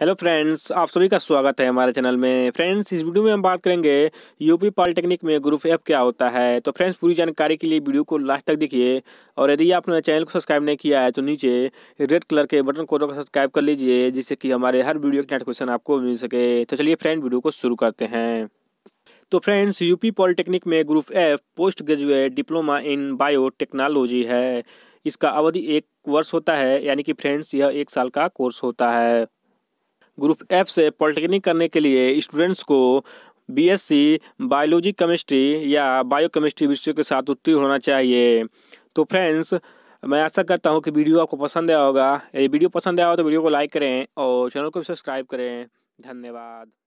hello friends आप सभी का स्वागत है हमारे चैनल में फ्रेंड्स इस वीडियो में हम बात करेंगे यूपी पॉलिटेक्निक में ग्रुप एफ क्या होता है तो फ्रेंड्स पूरी जानकारी के लिए वीडियो को लास्ट तक देखिए और यदि आपने चैनल को सब्सक्राइब नहीं किया है तो नीचे रेड कलर के बटन को सब्सक्राइब कर लीजिए जिससे कि हमारे हर वीडियो की नोटिफिकेशन आपको मिल सके तो चलिए फ्रेंड वीडियो को शुरू करते हैं तो फ्रेंड्स यूपी पॉलिटेक्निक में group F post graduate diploma in biotechnology है इसका अवधि एक वर्ष होता है यानी कि फ्रेंड्स यह एक साल का कोर्स होता है ग्रुप एफ से पॉलिटेक्निक करने के लिए स्टूडेंट्स को बीएससी बायोलॉजी केमिस्ट्री या बायो केमिस्ट्री विषय के साथ उत्तीर्ण होना चाहिए तो फ्रेंड्स मैं आशा करता हूँ कि वीडियो आपको पसंद आया होगा यदि वीडियो पसंद आया हो तो वीडियो को लाइक करें और चैनल को भी सब्सक्राइब करें धन्यवाद